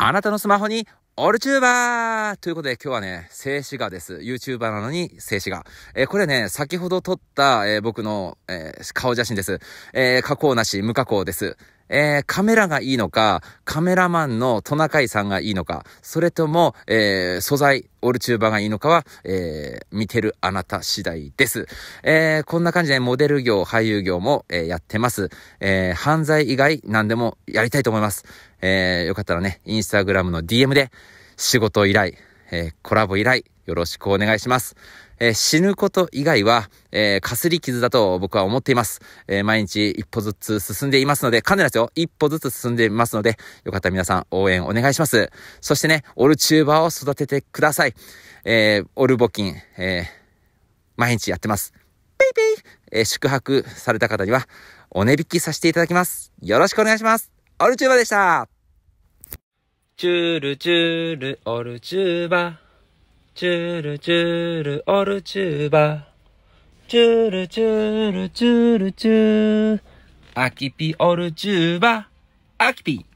あなたのスマホにオルチューバーということで今日はね、静止画です。YouTuber なのに静止画。えー、これね、先ほど撮った、えー、僕の、えー、顔写真です。え加工なし、無加工です。えー、カメラがいいのか、カメラマンのトナカイさんがいいのか、それとも、えー、素材、オルチューバーがいいのかは、えー、見てるあなた次第です。えー、こんな感じでモデル業、俳優業も、えー、やってます。えー、犯罪以外何でもやりたいと思います。えー、よかったらね、インスタグラムの DM で仕事依頼、えー、コラボ依頼、よろしくお願いします。えー、死ぬこと以外は、えー、かすり傷だと僕は思っています。えー、毎日一歩ずつ進んでいますので、かなりですよ。一歩ずつ進んでいますので、よかったら皆さん応援お願いします。そしてね、オルチューバーを育ててください。えオル募金、え毎日やってます。ペイペイ、え宿泊された方には、お値引きさせていただきます。よろしくお願いします。オルチューバーでした。チュルチュルオルチューバ。チュルチュルオルチューバ。チュルチュルチュルチュー。アキピオルチューバ。アキピ。